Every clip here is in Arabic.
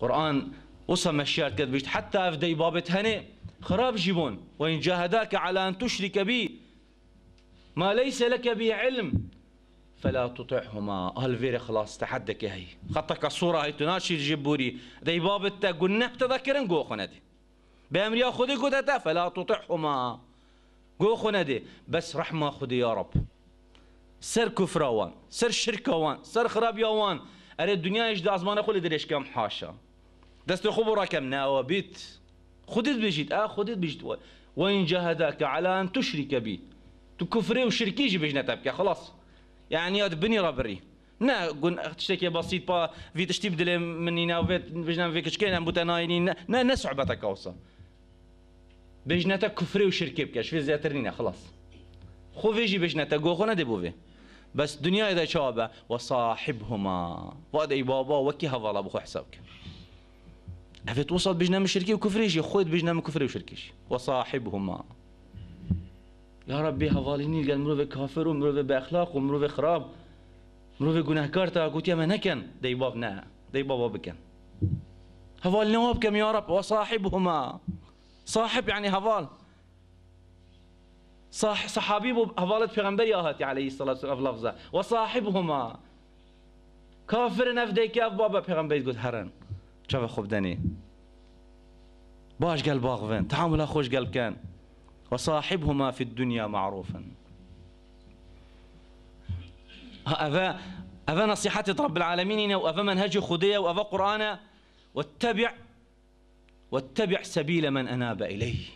قرآن وصا مشيات قد حتى أفدي بابة هني خراب جيبون وإن جاهداك على أن تشرك بي ما ليس لك بي علم فلا تطعهما هالفيري خلاص تحدك هي خطك الصورة هي تناشي الجبوري دي بابة قلنا تذكرن جو خندي بأمر ياخذي قدتا فلا تطعهما جو خندي بس رحمة خدي يا رب سر كفروان سر شركوان سر خراب يوان اره دنیایش دازمانه خود درش کم حاشا دست خوب رقم ناو بیت خودت بجيت اه خودت بجيت وإن جاهداك على أن تشرك بي تكفري وشركي جي بجنا تبكي خلاص يعني هاد بني ربري نا قن تشتكي بسيط با في تشتي بدل مني نا فيت بجنا فيك شكينا بوتاناينين نا نسع بتك اوصا بجنا كفري وشركي بكش في زياترنينا خلاص خو فيجي بجنا تا جو خونا دي بوفي بس دنيا اذا شابه وصاحبهما واد اي بابا وكي هذا بخو حسابك عرفت وصل بجنا الشركي وكفريش خذ بجنا من كفري وشركيش وصاحبهما يا ربي هفاليني قال مروفي كافر ومروفي باخلاق ومروفي خراب مروفي جناه كارتا قلت يا ما نكن دي باب نا دي بابا بكن هفال نوابكم يا رب وصاحبهما صاحب يعني هفال صح صحابي بو في پیغمبر آهاتي عليه الصلاة في لفظه وصاحبهما كافر کافر نفده که بابا پیغمبر گفت هرن شاف خوب دني باش قلب باغفن تعامل أخوش قلب كان وصاحبهما في الدنيا معروفا هذا هذا نصيحة رب العالمين وأفا منهج خدية وأفا قرآن واتبع واتبع سبيل من أناب إليه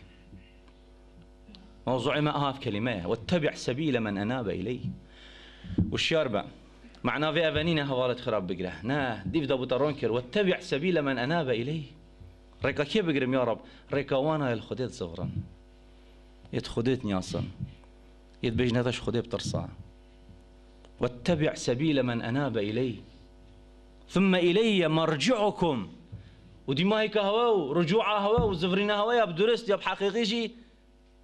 موضوع ما أهاف كلمة واتبع سبيل من أناب إلي والشاربة معناه في أفنينا هوالة خراب بقرة نا ديف دابو ترونكر واتبع سبيل من أناب إلي ريكا كي بقرم يا رب ريكا وانا الخديت زغرا يد خديت نياصن يد بجنتش خديت بترصا واتبع سبيل من أناب إلي ثم إلي مرجعكم ودي ما هيك هواو رجوع هواو زفرين هوايا بدرست يا بحقيقي شي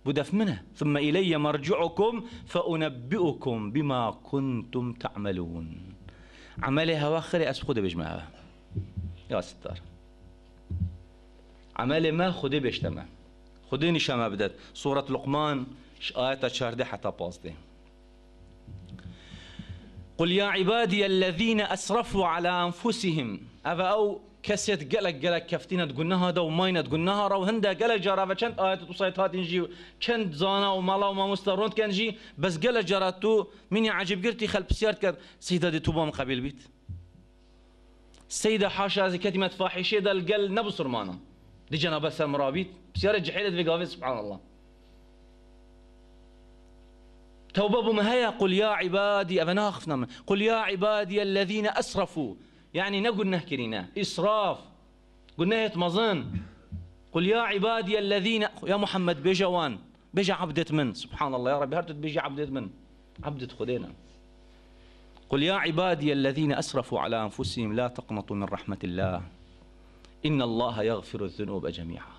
بدف منه ثم إلي مرجعكم فأنبئكم بما كنتم تعملون عملي هوا خري أس بجمع يا ستار عملي ما خده بجتمع خديني شما بدت سورة لقمان آية شاردة حتى بازده قل يا عبادي الذين أسرفوا على أنفسهم أفأو كسيت قلق قلق كفتينا تقولنا هذا وماينا تقولنا هرا وهندا قلق جرا فشنت آيات توصيت هات نجي كنت زانا ومالا وما مسترونت كان جي بس قلق جرا تو مني عجب قرتي خلب سيارتك كر سيدة دي توبا مقابل بيت سيدة حاشا زي كلمة فاحشة ده القل نبصر مانا دي بس المرابيت بسيارة جحيلة في قافي سبحان الله توبة بمهيا قل يا عبادي أفناخفنا قل يا عبادي الذين أسرفوا يعني نه گناه اسراف قلناه يتمظن قل يا عبادي الذين يا محمد بجوان بجا عبدت من سبحان الله يا ربي هرتد بجا عبدت من عبدت خدينا قل يا عبادي الذين أسرفوا على أنفسهم لا تقنطوا من رحمة الله إن الله يغفر الذنوب جميعا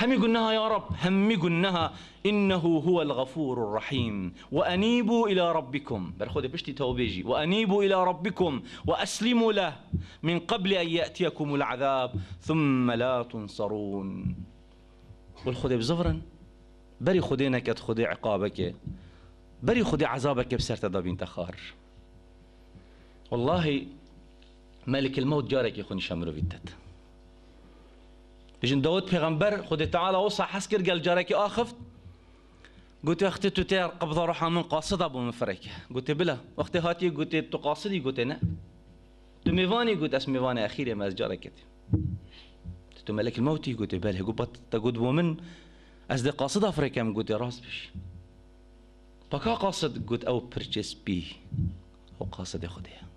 همجنها يا رب همجنها إنه هو الغفور الرحيم وأنيبوا إلى ربكم برخود بشتي توبيجي وأنيبوا إلى ربكم وأسلموا له من قبل أن يأتيكم العذاب ثم لا تنصرون والخود بزفرا بري خدينا كت عقابك بري خدي عذابك بسرت دابين تخار والله ملك الموت جارك يخون شمرو في لجن داود پیغمبر خود تعالی وصا حس کرد گل جارکی آخفت وقتی تو تیر قبض روحها من قاصد ابو مفرك قلت بلا وقتی هاتی قلت تو قاصدی قلت نه تو میوانی قلت اسمي میوان اخيري ما جاركت تو ملک الموتی قلت بله بات قبت تقود ومن از قاصدة فريكم قلت راست بش پکا قاصد قلت او برجس بي او قاصد خديها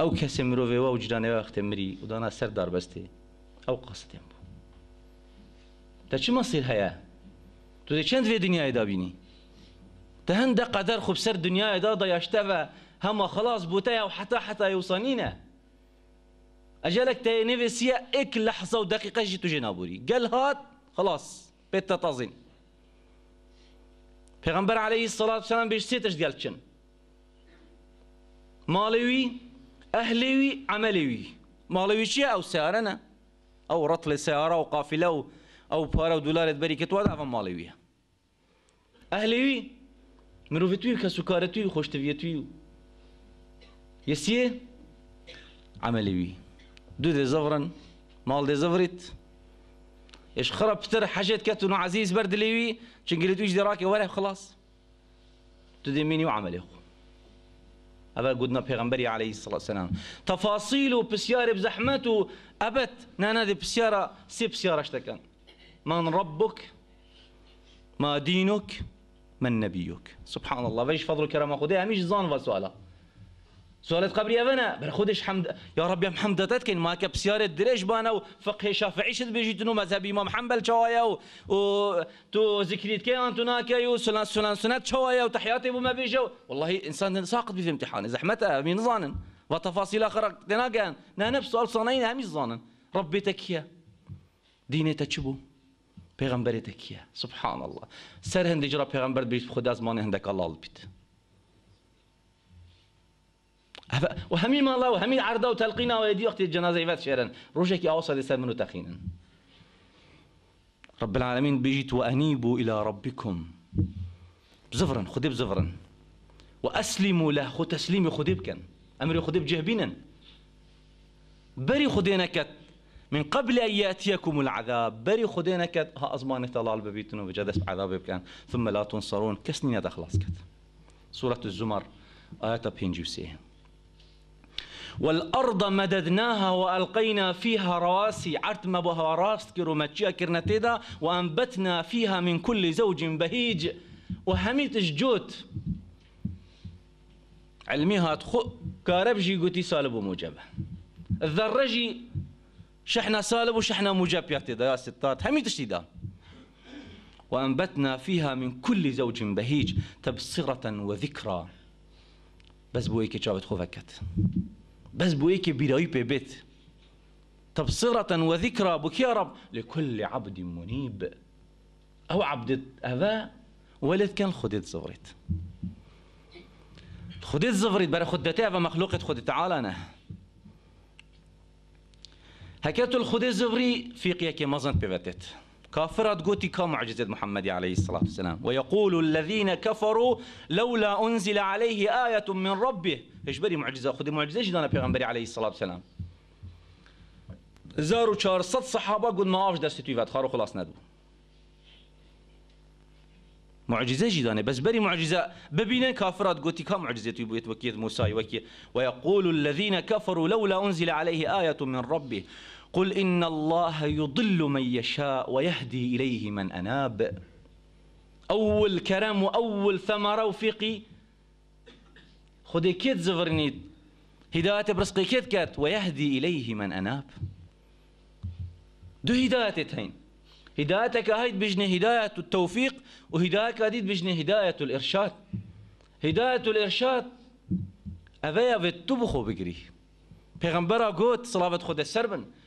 او کسی مرۆڤێەوە و جدانه وقت مری ودانا بسته او ئەو قەستێن تا چی مصیر هیا؟ تو دە چەند وێ دنیای دابینی دە هەندە قدر خوب دا دنیادا و همه خلاص بوته او حتا حتا یوسانینە ئەجلك تا نوی سیا لە لحظه و دقیقەژی توژێ نابووری گل هات خلاص پێت تەتازین پێغمبەر عليهەی سڵات سەسلام بێش سێتش گەلچن ماڵێوی ئەهلێوی ئەمەلێوی ماڵەوی چیە ئەو سیارەنە ئەو ڕەت او سیارە أو قافلە و أو پارە و دولار بەری کە توواداە ماڵەویە ئەهلێوی مرۆڤ توی کە سوکارە توی خۆشتەویە توی يسيه یسیێ ئەمەلێوی دوو دێ زەڕن ماڵ دێ ايش خرب تر حاجات كاتون عزيز بردليوي شنقلتوش دراكي وراه خلاص تدي ميني وعملي اخو ئەە قدنا بيغمبري عليه الصلاة والسلام و بسيارة بزەحمەت أبت ئەبەت نانادێ پرسیارە سێ پرسیارە شتەکەن من ربك ما دينك من نبيك سبحان الله بەش فضل کەرەمە خودی هەمیش زان وسؤاله سوالت قبري أبنا خودش حمد يا رب يا محمد تتكن ما سيارة دريش بانا وفقه شافعي شد بيجيتنو مذهب إمام حنبل شوايا و... و... تو ذكريت كي أنتو ناكي وسلان سلان سنات شوايا وتحياتي بما بيجو والله إنسان ساقط في امتحان زحمتها مين ظانن وتفاصيل أخرى تناقان نا نفس سؤال صانعين هم ظانن ربي تكيا ديني تشبو پیغمبری تکیه سبحان الله سر هندی جرا پیغمبر بیش خداز از مان الله البيت و همی مالا و همی عرضا و و ایدی وقتی جنازه ایفت شیرن روشه که لەسەر من منو تخینن رب العالمين و انیبو إلى ربكم بزفرن خديب زفرن اسلیمو له خو تسليمي خديب كان أمري خديب جهبينا بري خدينكت من قبل أن يأتيكم العذاب بري خدينكت ها أزمان تلال ببيتنا وجدس عذاب كان ثم لا تنصرون كسنين تخلص كت سورة الزمر آية بينجوسيه والارض مددناها والقينا فيها رواسي ما بها راس كروماتشيا كرنتيدا وانبتنا فيها من كل زوج بهيج وهميت جوت علميها تخو كاربجي قوتي سالب وموجب الذرجي شحنا سالب وشحنا موجب يا يا ستات هميت اشتيدا وأنبتنا فيها من كل زوج بهيج تبصرة وذكرى بس بويكي شابت خوفكت بس بويك بدايب بيت تبصرة وذكرى بك يا رب لكل عبد منيب أو عبد أبا ولد كان خديت زفريت خديت زفريت برا خدت أبا مخلوقة تعالى أنا هكذا الخديت زفري في قياك مزن ببتت كافرة قوتي كمعجزة محمد عليه الصلاة والسلام ويقول الذين كفروا لولا أنزل عليه آية من ربه ايش معجزه خود معجزه جدا پیغمبری علیه الصلاه و السلام 1400 صحابه گون ناوش آه، دست توی ود خارو خلاص ندو معجزه جدانه بس بري معجزه ببینن كافرات قلت كم معجزه بيت وكيت موسى وكي ويقول الذين كفروا لولا انزل عليه ايه من ربه قل ان الله يضل من يشاء ويهدي اليه من اناب اول كرم واول ثمره وفقي خودی کێت زڤرنیت هیداەتە بڕسقی کێت کات وەهدی إليه من ئەناب دوو هیداەتێت هەین هدايتك هاي بجني هداية التوفيق وهدايتك هديت بجني هداية الإرشاد هداية الإرشاد أفيا في بجري بقري پیغمبر قوت صلاة خود السربن